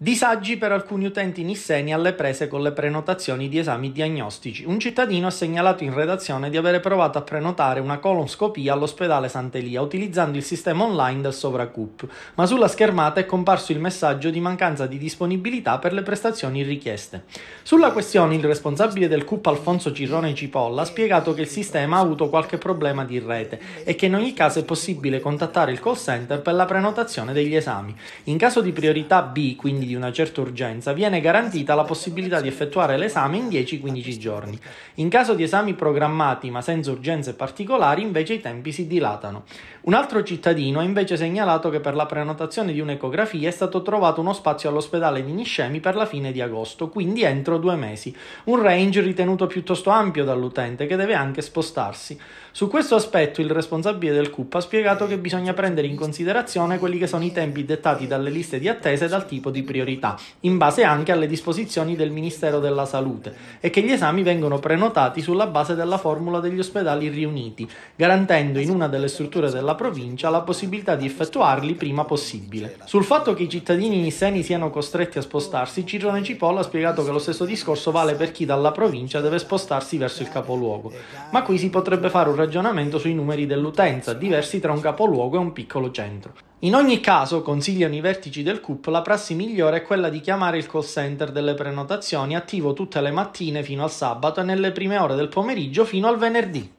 Disagi per alcuni utenti nisseni alle prese con le prenotazioni di esami diagnostici. Un cittadino ha segnalato in redazione di avere provato a prenotare una colonscopia all'ospedale Sant'Elia utilizzando il sistema online del Sovracup, ma sulla schermata è comparso il messaggio di mancanza di disponibilità per le prestazioni richieste. Sulla questione il responsabile del CUP Alfonso Cirrone Cipolla ha spiegato che il sistema ha avuto qualche problema di rete e che in ogni caso è possibile contattare il call center per la prenotazione degli esami. In caso di priorità B, quindi di una certa urgenza, viene garantita la possibilità di effettuare l'esame in 10-15 giorni. In caso di esami programmati ma senza urgenze particolari, invece i tempi si dilatano. Un altro cittadino ha invece segnalato che per la prenotazione di un'ecografia è stato trovato uno spazio all'ospedale di Niscemi per la fine di agosto, quindi entro due mesi. Un range ritenuto piuttosto ampio dall'utente che deve anche spostarsi. Su questo aspetto il responsabile del CUP ha spiegato che bisogna prendere in considerazione quelli che sono i tempi dettati dalle liste di attesa e dal tipo di prima priorità, in base anche alle disposizioni del Ministero della Salute, e che gli esami vengono prenotati sulla base della formula degli ospedali riuniti, garantendo in una delle strutture della provincia la possibilità di effettuarli prima possibile. Sul fatto che i cittadini nisseni siano costretti a spostarsi, Cirone Cipolla ha spiegato che lo stesso discorso vale per chi dalla provincia deve spostarsi verso il capoluogo, ma qui si potrebbe fare un ragionamento sui numeri dell'utenza, diversi tra un capoluogo e un piccolo centro. In ogni caso, consigliano i vertici del CUP, la prassi migliore è quella di chiamare il call center delle prenotazioni attivo tutte le mattine fino al sabato e nelle prime ore del pomeriggio fino al venerdì.